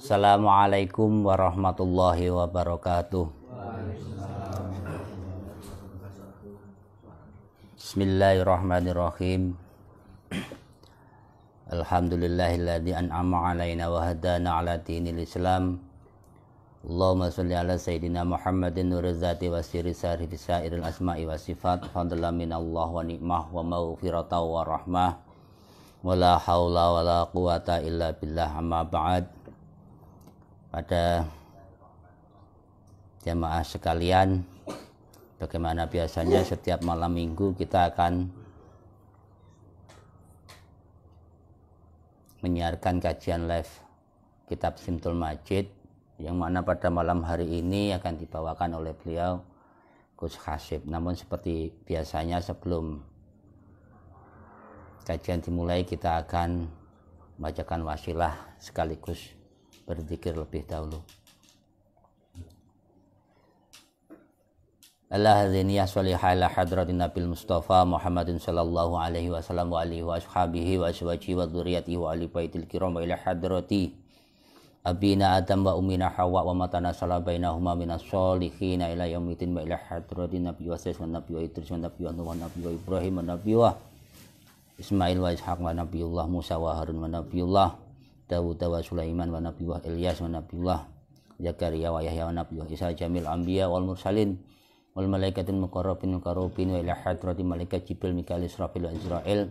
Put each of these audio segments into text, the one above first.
Assalamualaikum warahmatullahi wabarakatuh. Bismillahirrahmanirrahim. Alhamdulillahilladzi an'ama alaina wa hadana ala dinil Islam. Allahumma sholli ala sayyidina Muhammadin nurul zati wa sirri sari bisairil asma'i wa sifat fadlan minallah wa ni'mah wa maghfirata wa rahmah. Wala haula wala quwata illa billah amma ba'd pada jemaah sekalian bagaimana biasanya setiap malam minggu kita akan menyiarkan kajian live kitab Simtul Majid yang mana pada malam hari ini akan dibawakan oleh beliau Gus Hasib namun seperti biasanya sebelum kajian dimulai kita akan bacakan wasilah sekaligus berzikir lebih dahulu Allah haziniyah salihah ila hadratin Nabil Mustafa Muhammadin sallallahu alaihi wasallam wa alihi wa ashabihi wa aswajihi wa dhuriyatihi wa ali baitil kiram wa ila hadrati abina adam wa umina hawa wa matana sala bainahuma minas solihina ila yaumitin wa ila hadrati nabi wa sayyid wa nabi wa idris wa nabi wa nuh nabi wa ibrahim wa nabi wa ismail wa ishaq wa nabiullah musa wa harun wa nabiullah Dawud wa Sulaiman wa Nabiullah Ilyas wa Nabiullah Zakaria wa Yahya wa Nabiullah Isa Jamil Anbiya wal Mursalin wal Malaikatul Muqarrabin Muqarrabin wa ila hadrati Malaikat Jibril Mikail Israfil wa Israel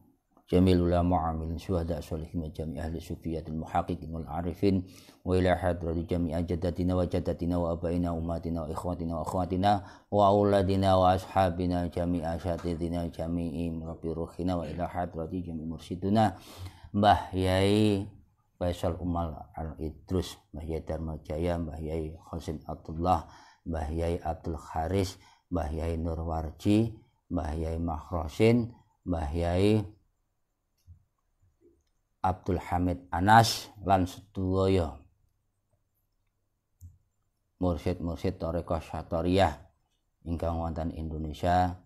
جميع العلماء من شهداء الصالحين وجميع أهل الصوفية المحققين والعارفين وإلى حضرة جميع جداتنا وجداتنا وأبائنا وأمهاتنا وإخواتنا وأخواتنا وأولادنا وأصحابنا جميع أساتذتنا جميع مربي روحنا وإلى حضرة جميع مرشدنا Mbah Yai Faisal Umal Al Idrus, Mbah Yai Dharma Jaya, Mbah Yai Hosin Abdullah, Mbah Yai Abdul Haris, Mbah Yai Nurwarji, Mbah Yai Mahrosin, Mbah Yai Abdul Hamid Anas lan sedaya mursyid-mursyid Toriko syatoriyah ingkang wonten Indonesia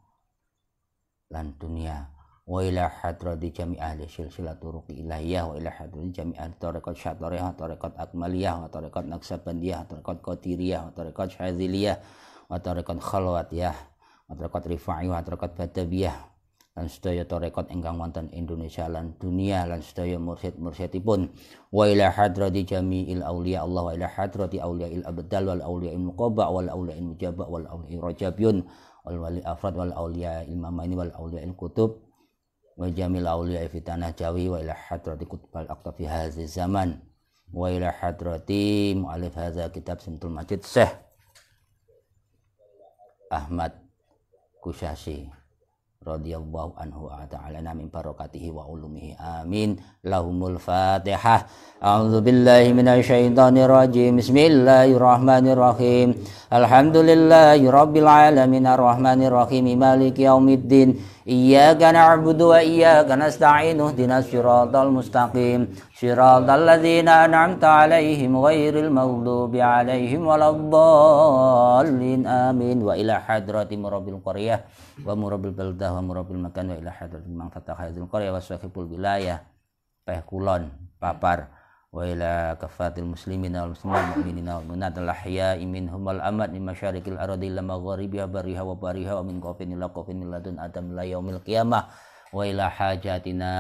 lan dunia wa ila hadrati jami ahli silsilah turuq ilahiyah wa ila hadrati jami ahli tarekat syatoriyah tarekat akmaliyah wa tarekat naksabandiyah tarekat qadiriyah tarekat syaziliyah wa tarekat khalwatiyah wa tarekat rifa'iyah wa tarekat badabiyah lan sedaya torekot ingkang wonten Indonesia lan dunia lan sedaya mursyid-mursyidipun wa ila hadrati jami'il auliya Allah wa ila hadrati auliyail abdal wal auliya'il muqabba wal auliya'il mujabba wal auliya'ir rajabiyun wal wali afrad wal auliya'il mamaini wal auliya'il kutub wa jami'il auliya fi tanah Jawi wa ila hadrati kutbal aqtafi hadzi zaman wa ila hadrati mu'alif hadza kitab Simtul Majid Syekh Ahmad Kusyasi radhiyallahu anhu wa ta'ala na min barakatihi wa ulumihi amin lahumul fatihah a'udzu billahi minasyaitonir rajim bismillahirrahmanirrahim alhamdulillahi rabbil alamin arrahmanir rahim maliki yaumiddin iyyaka na'budu wa iyyaka nasta'in ihdinas siratal mustaqim siratal ladzina an'amta 'alaihim ghairil maghdubi 'alaihim waladdallin alamin wa ila hadrati murabil qaryah wa murabil baldah wa murabil makan wa ila hadrati mang tatahayul qaryah wa sahibul wilayah peh kulon papar wa ila kafatil muslimin wal muslimat mu'minina wal mu'minat al ahya minhum wal amat min masyariqil ardi ila wa bariha wa bariha wa min qafin ila qafin ladun adam la yaumil qiyamah wa ila hajatina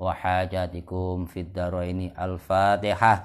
wa hajatikum fid daraini al fatihah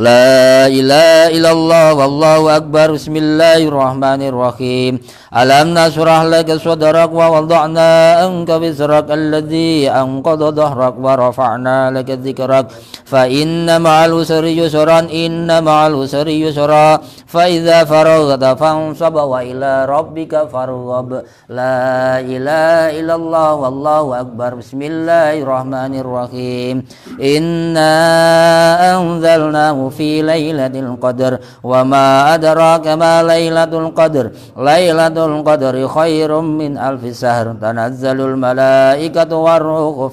لا إله إلا الله والله أكبر بسم الله الرحمن الرحيم ألم نشرح لك صدرك ووضعنا أنك بسرك الذي أنقض ظهرك ورفعنا لك ذكرك فإن مع العسر يسرا إن مع العسر يسرا فإذا فرغت فانصب وإلى ربك فارغب لا إله إلا الله والله أكبر بسم الله الرحمن الرحيم إنا أنزلنا khalaqnahu fi lailatul wa ma adraka ma lailatul qadr lailatul qadr khairum min alf sahr tanazzalul malaikatu war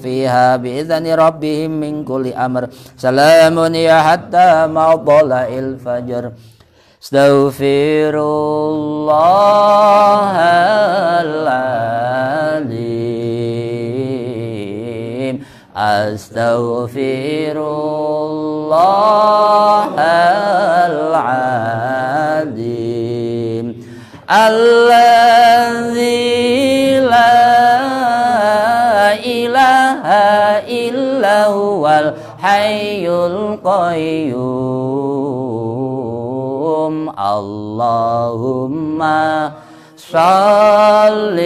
fiha bi idzni rabbihim min amr salamun ya hatta ma dhala al fajr Astaghfirullah al-Azim الله العظيم الذي لا إله إلا هو الحي القيوم اللهم صل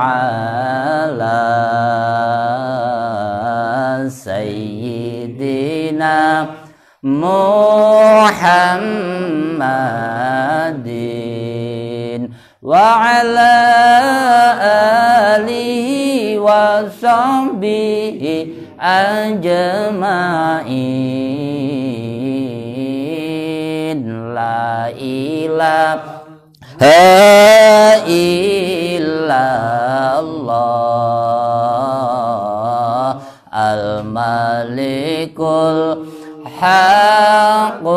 على سيدنا Nah Muhammadin, wa ala ali wa sambi ajma'in. La ilaaha illallah. الملك الحق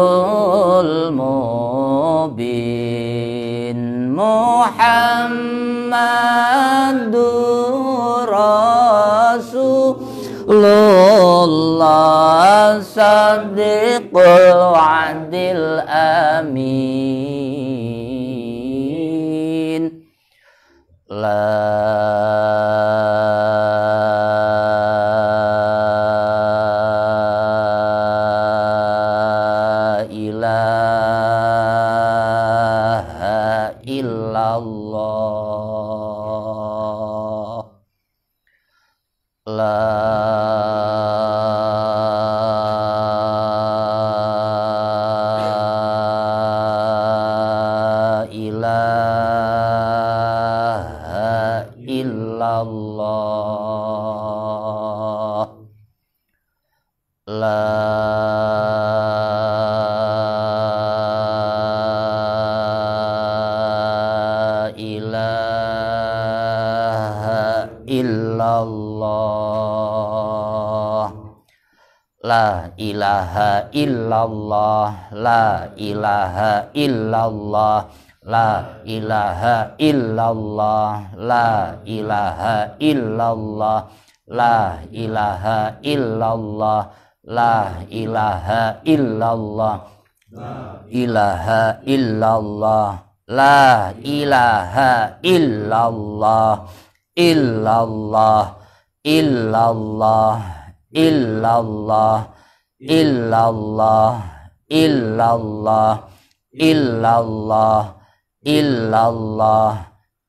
المبين محمد رسول الله صديق الوعد الأمين لا ilaha illallah la ilaha illallah la ilaha illallah la ilaha illallah la ilaha illallah la ilaha illallah la ilaha illallah la ilaha illallah illallah illallah illallah illallah illallah illallah illallah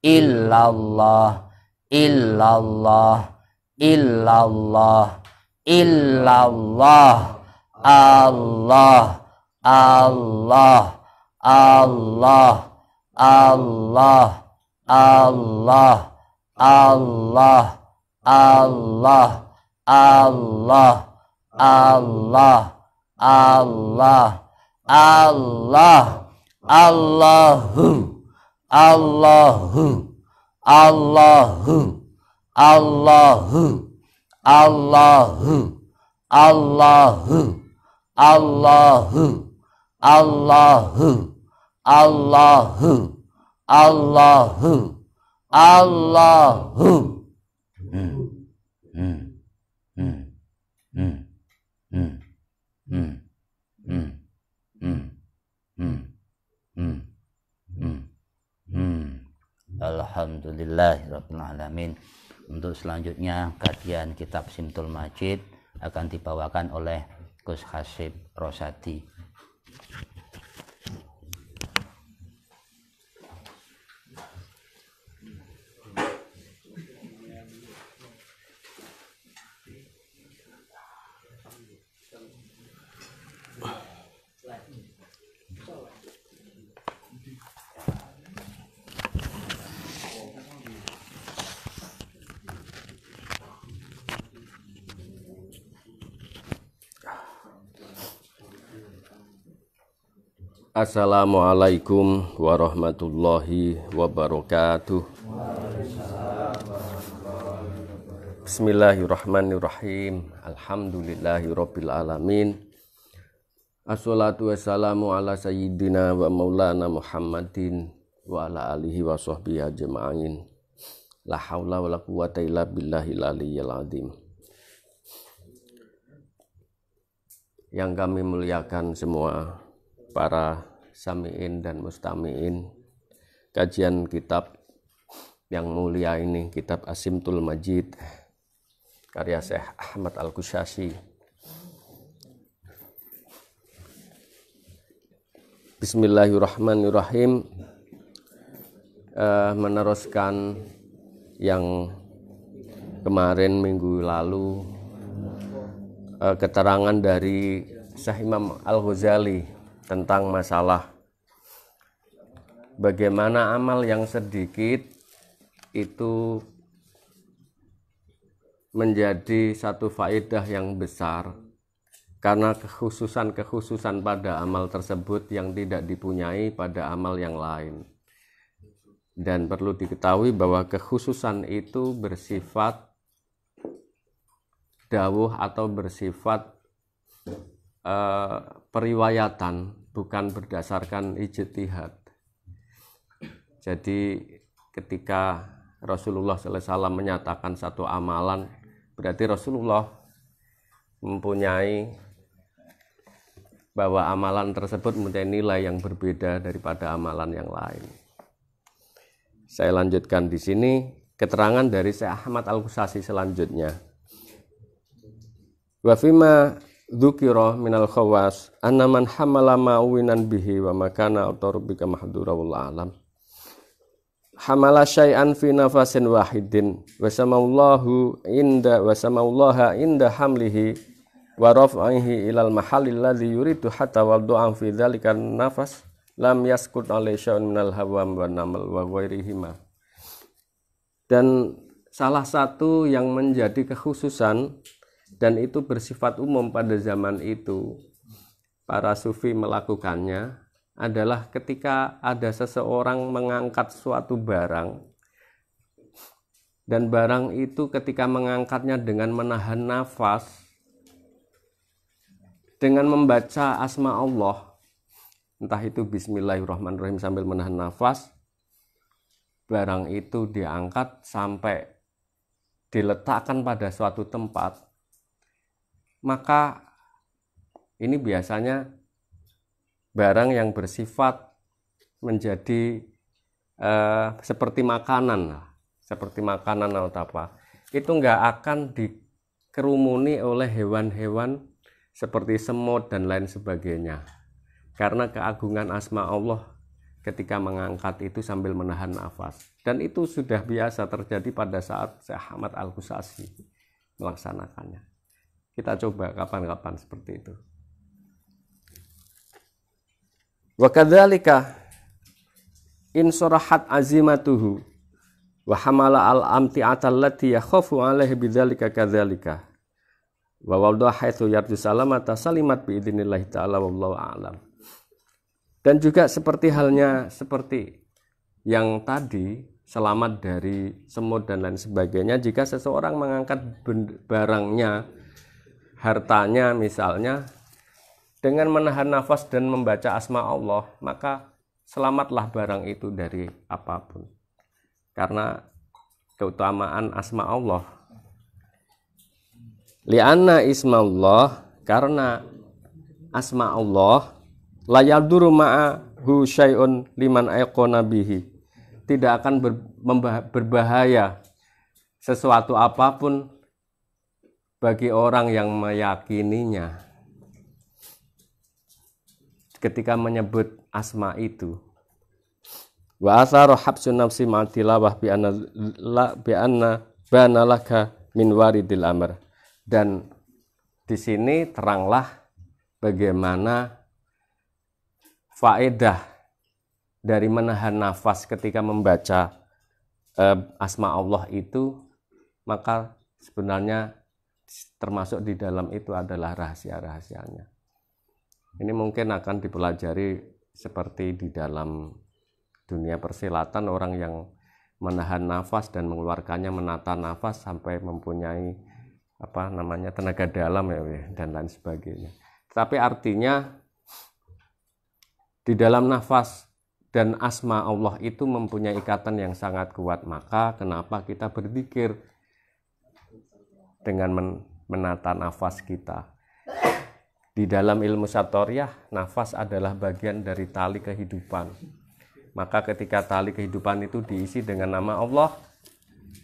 illallah illallah illallah illallah Allah Allah Allah Allah Allah Allah Allah Allah Allah Allah Allah Allahu Allahu Allahu Allahu Allahu Allahu Allahu Allahu Allahu Allahu Allahu Hmm. Hmm. Hmm. Alhamdulillah alamin. Untuk selanjutnya kajian kitab Simtul Majid akan dibawakan oleh Gus Hasib Rosadi. Assalamualaikum warahmatullahi wabarakatuh. Bismillahirrahmanirrahim. Alhamdulillahirabbil alamin. Assalatu wassalamu ala sayyidina wa maulana Muhammadin wa ala alihi wa sahbihi ajma'in. La hawla wa la quwata illa billahil aliyyil azim. Yang kami muliakan semua para sami'in dan mustami'in kajian kitab yang mulia ini kitab Asimtul Majid karya Syekh Ahmad Al-Kusyasi Bismillahirrahmanirrahim eh, meneruskan yang kemarin minggu lalu eh, keterangan dari Syekh Imam Al-Ghazali tentang masalah bagaimana amal yang sedikit itu menjadi satu faedah yang besar karena kekhususan-kekhususan pada amal tersebut yang tidak dipunyai pada amal yang lain. Dan perlu diketahui bahwa kekhususan itu bersifat dawuh atau bersifat uh, periwayatan bukan berdasarkan ijtihad. Jadi ketika Rasulullah SAW menyatakan satu amalan, berarti Rasulullah mempunyai bahwa amalan tersebut mempunyai nilai yang berbeda daripada amalan yang lain. Saya lanjutkan di sini keterangan dari Syekh Ahmad al kusasi selanjutnya. fima dzukira minal khawas anna man hamala ma'winan bihi wa makana utarubika mahdura wal alam hamala syai'an fi nafasin wahidin wa samallahu inda wa samallaha inda hamlihi wa rafa'ihi ilal mahallil ladzi yuridu hatta wad'a fi dzalika nafas lam yaskut alai syai'un minal hawam wa namal wa ghairihima dan salah satu yang menjadi kekhususan dan itu bersifat umum pada zaman itu para sufi melakukannya adalah ketika ada seseorang mengangkat suatu barang dan barang itu ketika mengangkatnya dengan menahan nafas dengan membaca asma Allah entah itu bismillahirrahmanirrahim sambil menahan nafas barang itu diangkat sampai diletakkan pada suatu tempat maka ini biasanya barang yang bersifat menjadi eh, seperti makanan seperti makanan atau apa itu nggak akan dikerumuni oleh hewan-hewan seperti semut dan lain sebagainya karena keagungan asma Allah ketika mengangkat itu sambil menahan nafas dan itu sudah biasa terjadi pada saat Syekh Ahmad Al-Ghusasi melaksanakannya kita coba kapan-kapan seperti itu. wa in surahat azimatuhu wa hamala al amti allati yakhafu alaihi bidzalika kadzalika wa walda haitsu yarju salamata salimat bi idznillah taala wallahu alam dan juga seperti halnya seperti yang tadi selamat dari semut dan lain sebagainya jika seseorang mengangkat barangnya hartanya misalnya dengan menahan nafas dan membaca asma Allah maka selamatlah barang itu dari apapun karena keutamaan asma Allah liana isma Allah karena asma Allah layaduru ma'ahu syai'un liman ayqona bihi tidak akan berbahaya sesuatu apapun bagi orang yang meyakininya ketika menyebut asma itu wa asaru habsun nafsi ma tilawah bi anna la bi anna bana laka min waridil amr dan di sini teranglah bagaimana faedah dari menahan nafas ketika membaca eh, asma Allah itu maka sebenarnya termasuk di dalam itu adalah rahasia-rahasianya. Ini mungkin akan dipelajari seperti di dalam dunia persilatan orang yang menahan nafas dan mengeluarkannya menata nafas sampai mempunyai apa namanya tenaga dalam ya dan lain sebagainya. Tapi artinya di dalam nafas dan asma Allah itu mempunyai ikatan yang sangat kuat maka kenapa kita berpikir dengan men menata nafas kita. Di dalam ilmu satoriah, nafas adalah bagian dari tali kehidupan. Maka ketika tali kehidupan itu diisi dengan nama Allah,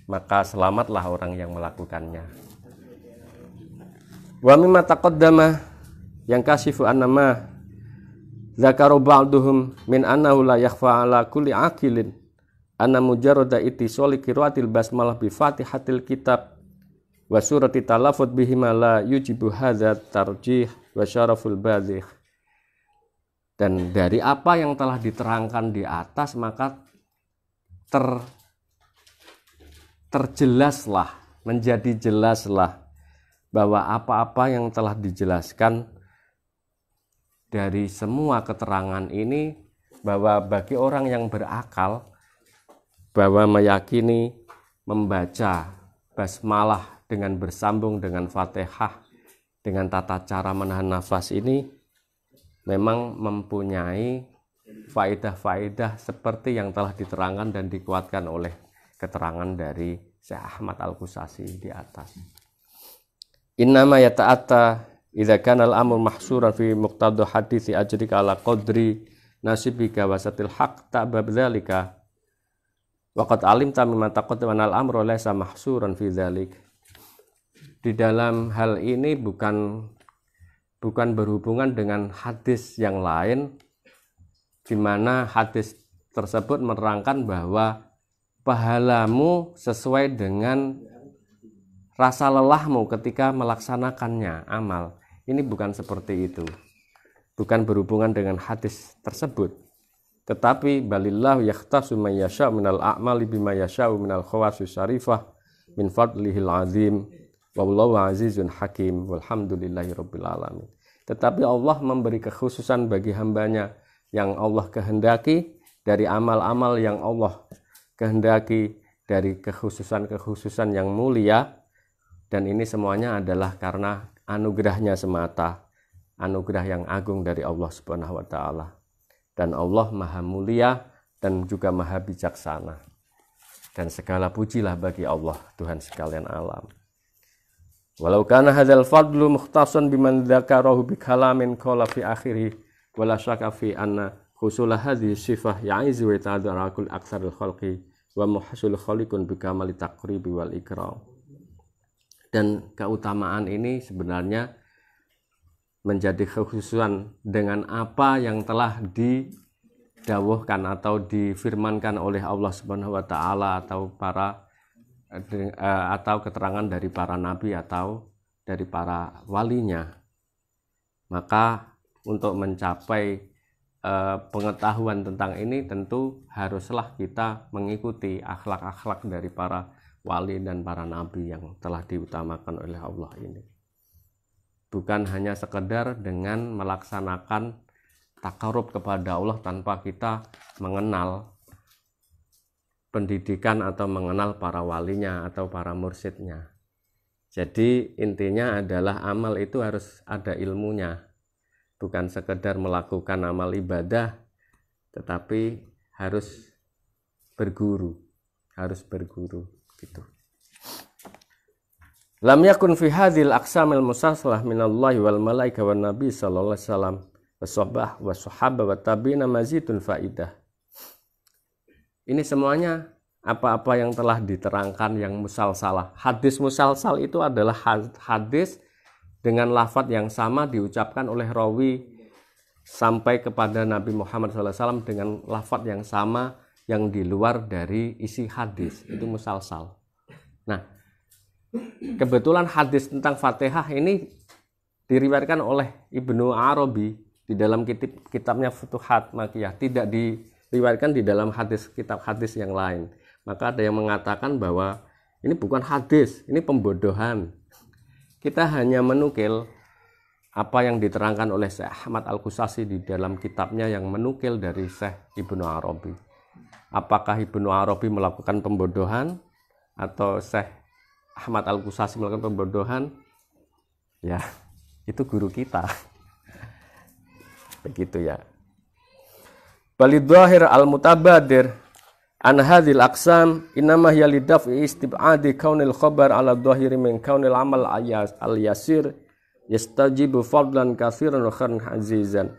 maka selamatlah orang yang melakukannya. Wa mimma taqaddama yang kasifu annama zakaru ba'duhum min annahu la yakhfa ala kulli aqilin anna mujarrada ittisali qiraatil basmalah bi Fatihatil kitab wa surati talafud bihima la yujibu hadza tarjih wa syaraful badih dan dari apa yang telah diterangkan di atas maka ter terjelaslah menjadi jelaslah bahwa apa-apa yang telah dijelaskan dari semua keterangan ini bahwa bagi orang yang berakal bahwa meyakini membaca basmalah dengan bersambung dengan Fatihah dengan tata cara menahan nafas ini memang mempunyai faedah-faedah seperti yang telah diterangkan dan dikuatkan oleh keterangan dari Syekh Ahmad Al-Kusasi di atas. Innama yata'atta idza kana al-amru mahsuran fi muqtada hadisi ajrika ala qadri nasibika wasatil haq tak dzalika Waqad alim mimma taqaddama al-amru laysa mahsuran fi dzalik di dalam hal ini bukan bukan berhubungan dengan hadis yang lain di mana hadis tersebut menerangkan bahwa pahalamu sesuai dengan rasa lelahmu ketika melaksanakannya amal. Ini bukan seperti itu. Bukan berhubungan dengan hadis tersebut. Tetapi balillahu yakhtasu min yasha minal a'mali bima yasha'u minal khawasis syarifah min fadlihil azim Wallahu azizun hakim walhamdulillahi rabbil alamin. Tetapi Allah memberi kekhususan bagi hambanya yang Allah kehendaki dari amal-amal yang Allah kehendaki dari kekhususan-kekhususan yang mulia dan ini semuanya adalah karena anugerahnya semata anugerah yang agung dari Allah Subhanahu wa taala dan Allah maha mulia dan juga maha bijaksana dan segala pujilah bagi Allah Tuhan sekalian alam Walau kana hadzal fadlu mukhtasan biman dzakarahu bi kalamin qala fi akhirih wala syaka fi anna husul hadhihi sifah ya'izu wa ta'dharakul aktsarul khalqi wa muhasul khaliqun bi kamali taqribi wal ikram. Dan keutamaan ini sebenarnya menjadi kekhususan dengan apa yang telah didawuhkan atau difirmankan oleh Allah Subhanahu wa taala atau para Eh, atau keterangan dari para nabi atau dari para walinya. Maka untuk mencapai eh, pengetahuan tentang ini tentu haruslah kita mengikuti akhlak-akhlak dari para wali dan para nabi yang telah diutamakan oleh Allah ini. Bukan hanya sekedar dengan melaksanakan takarub kepada Allah tanpa kita mengenal pendidikan atau mengenal para walinya atau para mursidnya. Jadi intinya adalah amal itu harus ada ilmunya. Bukan sekedar melakukan amal ibadah, tetapi harus berguru, harus berguru gitu. Lam yakun fi hadhil aqsamil musalsalah minallahi wal malaika wan nabi sallallahu alaihi wasallam wa sahbah wa sahaba wa tabi'ina mazidun faidah ini semuanya apa-apa yang telah diterangkan yang musalsalah. Hadis musalsal itu adalah hadis dengan lafat yang sama diucapkan oleh rawi sampai kepada Nabi Muhammad SAW dengan lafat yang sama yang di luar dari isi hadis itu musalsal. Nah, kebetulan hadis tentang Fatihah ini diriwayatkan oleh Ibnu Arabi di dalam kitab kitabnya Futuhat Makiyah tidak di riwayatkan di dalam hadis kitab hadis yang lain. Maka ada yang mengatakan bahwa ini bukan hadis, ini pembodohan. Kita hanya menukil apa yang diterangkan oleh Syekh Ahmad Al-Kusasi di dalam kitabnya yang menukil dari Syekh Ibnu Arabi. Apakah Ibnu Arabi melakukan pembodohan atau Syekh Ahmad Al-Kusasi melakukan pembodohan? Ya, itu guru kita. Begitu ya balidhahir al-mutabadir an hadhil aqsam inama hiya lidaf'i istib'adi kaunil khabar ala dhahiri min kaunil amal al-yasir yastajibu fadlan katsiran wa khairan azizan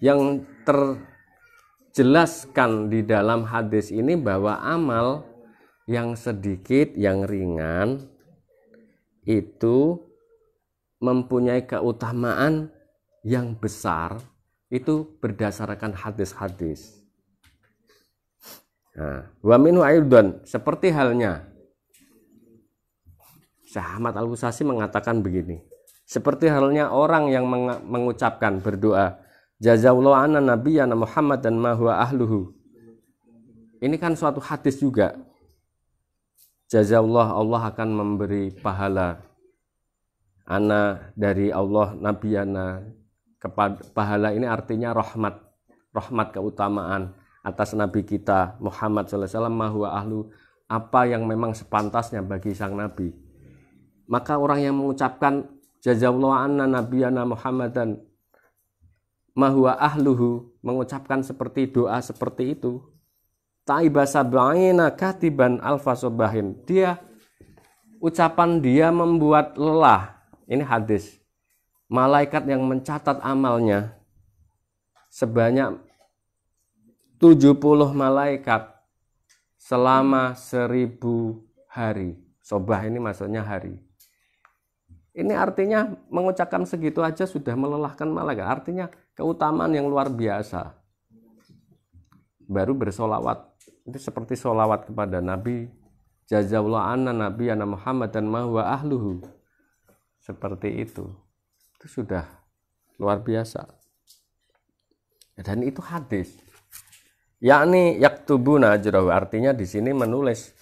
yang terjelaskan di dalam hadis ini bahwa amal yang sedikit yang ringan itu mempunyai keutamaan yang besar itu berdasarkan hadis-hadis. Nah, wa minhu aidan seperti halnya Sahamat al Ghusasi mengatakan begini. Seperti halnya orang yang mengucapkan berdoa, jazawallahu anna nabiyana Muhammad dan huwa ahluhu. Ini kan suatu hadis juga. Jazawulah Allah akan memberi pahala anak dari Allah nabiyana kepada pahala ini artinya rahmat rahmat keutamaan atas nabi kita Muhammad SAW mahwa ahlu apa yang memang sepantasnya bagi sang nabi maka orang yang mengucapkan jazawallahu anna nabiyana Muhammadan mahwa ahluhu mengucapkan seperti doa seperti itu taiba sabaina katiban alfa sobahin dia ucapan dia membuat lelah ini hadis malaikat yang mencatat amalnya sebanyak 70 malaikat selama seribu hari. Sobah ini maksudnya hari. Ini artinya mengucapkan segitu aja sudah melelahkan malaikat. Artinya keutamaan yang luar biasa. Baru bersolawat. Itu seperti solawat kepada Nabi. Jazawlah anna Nabi Muhammad dan mahuwa ahluhu. Seperti itu itu sudah luar biasa dan itu hadis yakni yak yaktubuna ajrahu artinya di sini menulis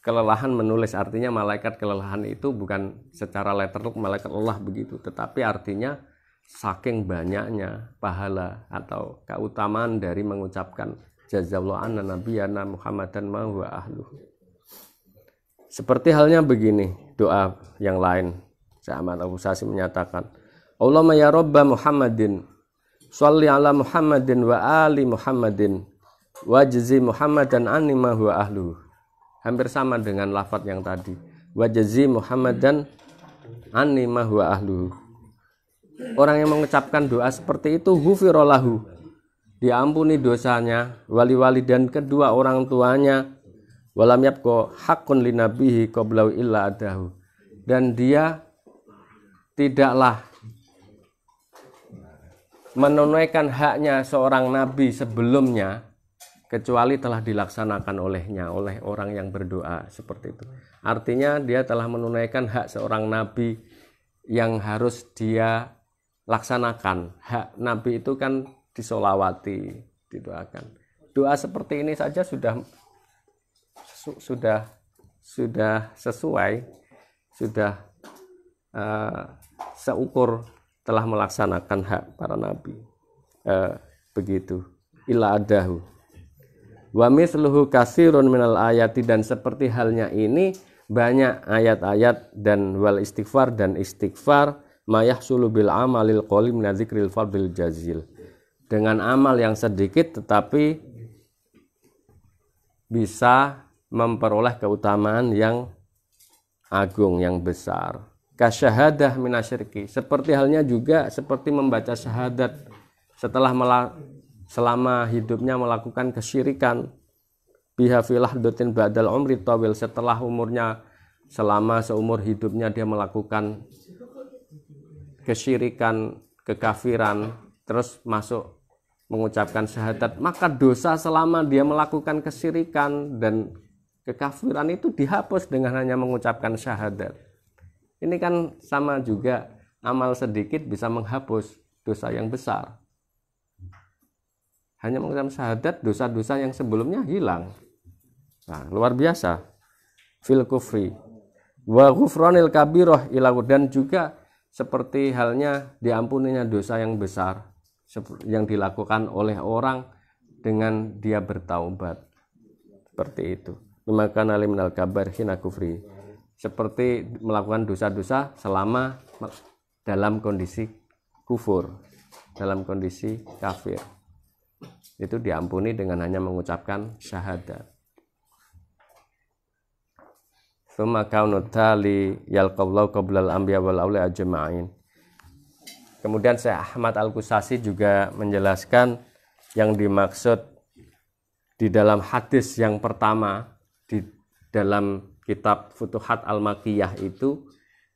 kelelahan menulis artinya malaikat kelelahan itu bukan secara letter malaikat lelah begitu tetapi artinya saking banyaknya pahala atau keutamaan dari mengucapkan jazallah anna nabiyana muhammadan ma wa ahluhu seperti halnya begini doa yang lain Sa'amat Abu Sasi menyatakan Allahumma ya Rabba Muhammadin Salli ala Muhammadin wa ali Muhammadin Wajzi Muhammadan ma huwa ahlu Hampir sama dengan lafat yang tadi Wajzi Muhammadan ma huwa ahlu Orang yang mengucapkan doa seperti itu Hufirolahu Diampuni dosanya Wali-wali dan kedua orang tuanya Walam yapko hakun linabihi qoblau illa adahu Dan dia tidaklah menunaikan haknya seorang nabi sebelumnya kecuali telah dilaksanakan olehnya oleh orang yang berdoa seperti itu. Artinya dia telah menunaikan hak seorang nabi yang harus dia laksanakan. Hak nabi itu kan disolawati, didoakan. Doa seperti ini saja sudah sudah sudah sesuai, sudah uh, seukur telah melaksanakan hak para nabi. Eh, begitu. Ila adahu. Wa misluhu kasirun minal ayati dan seperti halnya ini banyak ayat-ayat dan wal istighfar dan istighfar mayah sulubil amalil qolim nadzikril fardil jazil. Dengan amal yang sedikit tetapi bisa memperoleh keutamaan yang agung yang besar kasyahadah minasyirki seperti halnya juga seperti membaca syahadat setelah selama hidupnya melakukan kesyirikan bihafilah dutin badal umri tawil setelah umurnya selama seumur hidupnya dia melakukan kesyirikan kekafiran terus masuk mengucapkan syahadat maka dosa selama dia melakukan kesyirikan dan kekafiran itu dihapus dengan hanya mengucapkan syahadat ini kan sama juga amal sedikit bisa menghapus dosa yang besar. Hanya mengucap syahadat dosa-dosa yang sebelumnya hilang. Nah, luar biasa. Fil kufri. Wa ghufranil kabiroh ilahu dan juga seperti halnya diampuninya dosa yang besar yang dilakukan oleh orang dengan dia bertaubat. Seperti itu. alim nalim kabar hina kufri seperti melakukan dosa-dosa selama dalam kondisi kufur, dalam kondisi kafir. Itu diampuni dengan hanya mengucapkan syahadat. Suma tali qablal anbiya wal awli ajma'in. Kemudian Syekh Ahmad Al-Kusasi juga menjelaskan yang dimaksud di dalam hadis yang pertama di dalam kitab Futuhat Al-Makiyah itu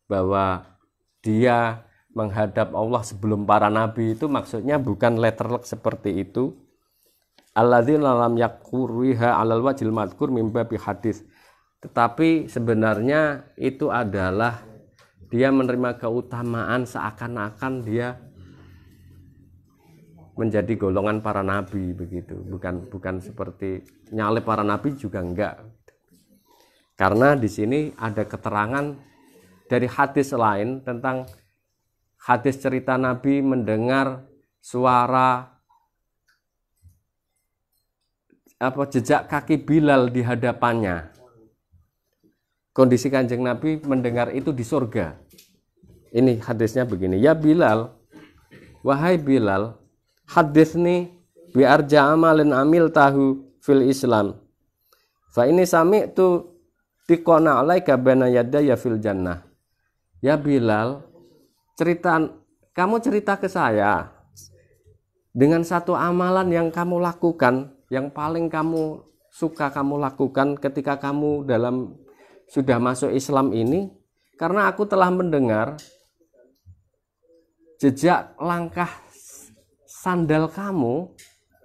bahwa dia menghadap Allah sebelum para nabi itu maksudnya bukan letterlek seperti itu. Alladzina lam yakurriha alal wajil madkur mimba bi hadis. Tetapi sebenarnya itu adalah dia menerima keutamaan seakan-akan dia menjadi golongan para nabi begitu. Bukan bukan seperti nyale para nabi juga enggak. Karena di sini ada keterangan dari hadis lain tentang hadis cerita Nabi mendengar suara apa jejak kaki Bilal di hadapannya. Kondisi Kanjeng Nabi mendengar itu di surga. Ini hadisnya begini, ya Bilal, wahai Bilal, hadis ini biarja jamalin amil tahu fil Islam. Fa ini sami itu Tikona alaika baina yadaya fil jannah ya Bilal cerita kamu cerita ke saya dengan satu amalan yang kamu lakukan yang paling kamu suka kamu lakukan ketika kamu dalam sudah masuk Islam ini karena aku telah mendengar jejak langkah sandal kamu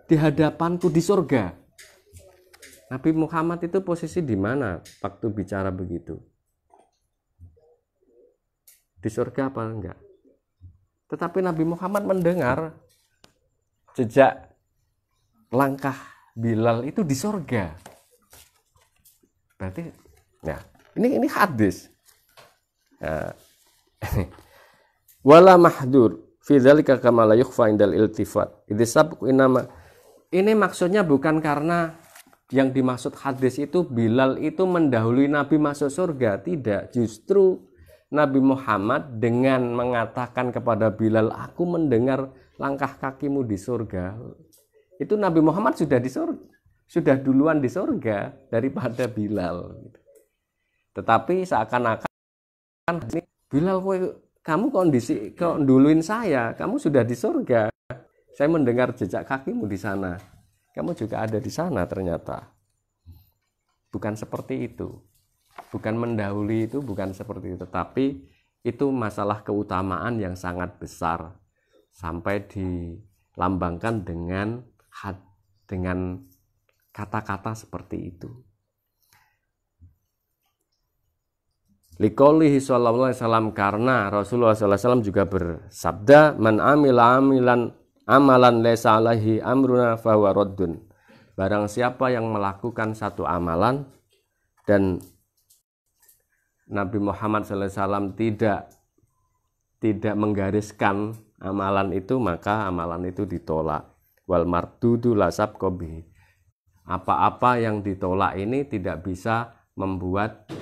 di hadapanku di surga. Nabi Muhammad itu posisi di mana waktu bicara begitu? Di surga apa enggak? Tetapi Nabi Muhammad mendengar jejak langkah Bilal itu di surga. Berarti ya, ini ini hadis. Nah, wala mahdur fi dzalika kama la yukhfa indal iltifat. Ini maksudnya bukan karena yang dimaksud hadis itu Bilal itu mendahului Nabi masuk surga tidak justru Nabi Muhammad dengan mengatakan kepada Bilal aku mendengar langkah kakimu di surga itu Nabi Muhammad sudah di surga sudah duluan di surga daripada Bilal tetapi seakan-akan Bilal kamu kondisi kau duluin saya kamu sudah di surga saya mendengar jejak kakimu di sana kamu juga ada di sana ternyata. Bukan seperti itu. Bukan mendahului itu bukan seperti itu, tapi itu masalah keutamaan yang sangat besar sampai dilambangkan dengan dengan kata-kata seperti itu. Likolihi sallallahu alaihi wasallam karena Rasulullah sallallahu alaihi wasallam juga bersabda man amila amilan amalan laisa alaihi amruna fahuwa raddun. Barang siapa yang melakukan satu amalan dan Nabi Muhammad SAW tidak tidak menggariskan amalan itu maka amalan itu ditolak wal mardudu lasab kobi apa-apa yang ditolak ini tidak bisa membuat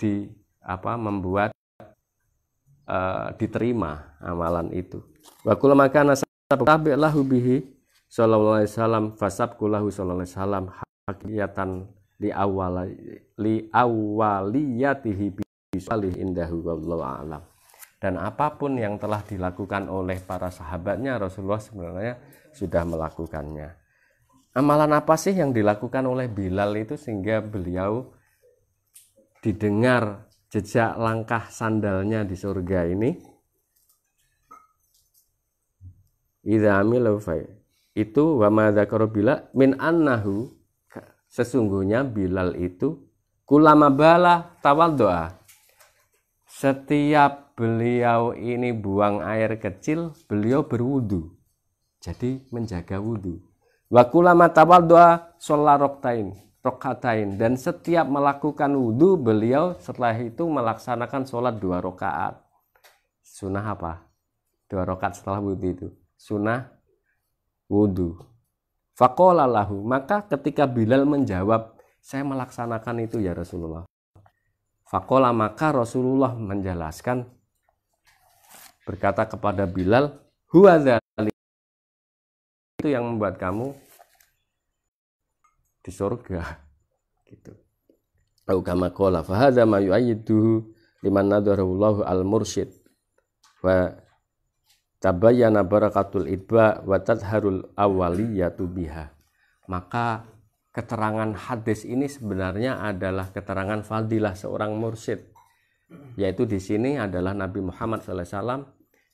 di apa membuat Eh, diterima amalan itu. Wa kullama kana sabi lahu bihi sallallahu alaihi wasallam fasabqu lahu sallallahu alaihi wasallam hakiyatan li awwal li bi salih indahu wallahu alam. Dan apapun yang telah dilakukan oleh para sahabatnya Rasulullah sebenarnya sudah melakukannya. Amalan apa sih yang dilakukan oleh Bilal itu sehingga beliau didengar jejak langkah sandalnya di surga ini idza amilu itu wa min annahu sesungguhnya Bilal itu kulama bala tawal doa setiap beliau ini buang air kecil beliau berwudu jadi menjaga wudu wa kulama tawal doa sholaroktain Rokatain dan setiap melakukan wudhu beliau setelah itu melaksanakan sholat dua rokaat sunnah apa dua rokaat setelah wudhu itu sunnah wudhu fakola lahu maka ketika Bilal menjawab saya melaksanakan itu ya Rasulullah fakola maka Rasulullah menjelaskan berkata kepada Bilal huwazal itu yang membuat kamu di surga gitu au kama qala fa hadza ma yu'ayyidu liman nadarallahu al mursyid wa tabayyana barakatul itba wa tadharul awwaliyatu biha maka keterangan hadis ini sebenarnya adalah keterangan fadilah seorang mursyid yaitu di sini adalah Nabi Muhammad SAW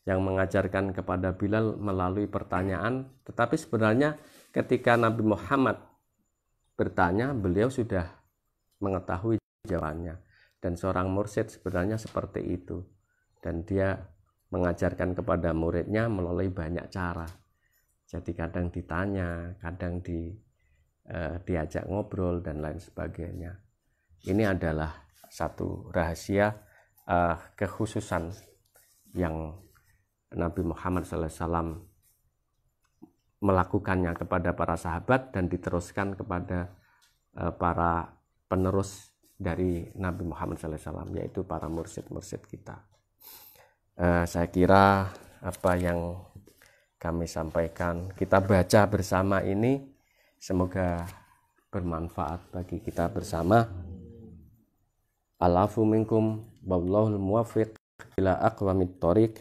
yang mengajarkan kepada Bilal melalui pertanyaan tetapi sebenarnya ketika Nabi Muhammad bertanya, beliau sudah mengetahui jawabannya. Dan seorang mursid sebenarnya seperti itu. Dan dia mengajarkan kepada muridnya melalui banyak cara. Jadi kadang ditanya, kadang di eh, diajak ngobrol dan lain sebagainya. Ini adalah satu rahasia eh, kekhususan yang Nabi Muhammad SAW melakukannya kepada para sahabat dan diteruskan kepada eh, para penerus dari Nabi Muhammad SAW yaitu para mursid-mursid kita. Eh, saya kira apa yang kami sampaikan kita baca bersama ini semoga bermanfaat bagi kita bersama. Alafu minkum wallahul muwaffiq ila aqwamit thoriq